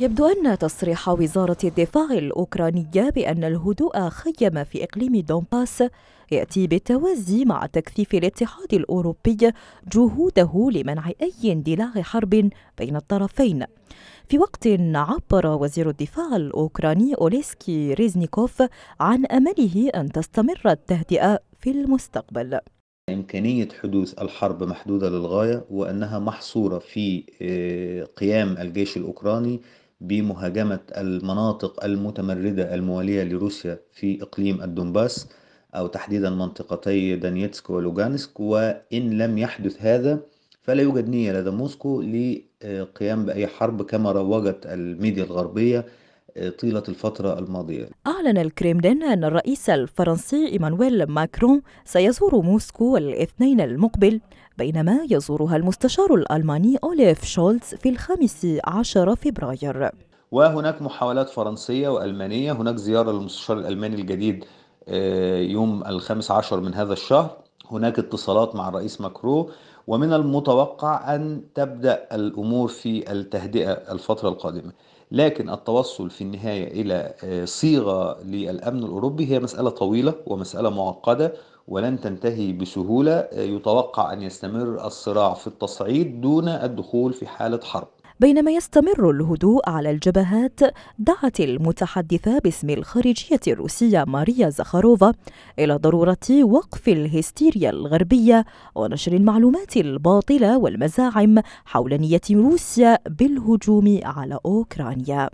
يبدو أن تصريح وزارة الدفاع الأوكرانية بأن الهدوء خيم في إقليم دونباس يأتي بالتوازي مع تكثيف الاتحاد الأوروبي جهوده لمنع أي اندلاع حرب بين الطرفين في وقت عبر وزير الدفاع الأوكراني أوليسكي ريزنيكوف عن أمله أن تستمر التهدئة في المستقبل إمكانية حدوث الحرب محدودة للغاية وأنها محصورة في آه، قيام الجيش الأوكراني بمهاجمة المناطق المتمردة الموالية لروسيا في إقليم الدنباس أو تحديدا منطقتي دانيتسك ولوجانسك وإن لم يحدث هذا فلا يوجد نية لدى موسكو للقيام بأي حرب كما روجت الميديا الغربية طيلة الفترة الماضية أعلن الكريملين أن الرئيس الفرنسي إيمانويل ماكرون سيزور موسكو الاثنين المقبل بينما يزورها المستشار الألماني أوليف شولتز في الخامس عشر فبراير وهناك محاولات فرنسية وألمانية هناك زيارة للمستشار الألماني الجديد آه، يوم الخامس عشر من هذا الشهر هناك اتصالات مع الرئيس ماكرو ومن المتوقع أن تبدأ الأمور في التهدئة الفترة القادمة لكن التوصل في النهاية إلى آه، صيغة للأمن الأوروبي هي مسألة طويلة ومسألة معقدة ولن تنتهي بسهولة آه، يتوقع أن يستمر الصراع في التصعيد دون الدخول في حالة حرب بينما يستمر الهدوء على الجبهات دعت المتحدثة باسم الخارجية الروسية ماريا زخاروفا إلى ضرورة وقف الهستيريا الغربية ونشر المعلومات الباطلة والمزاعم حول نية روسيا بالهجوم على أوكرانيا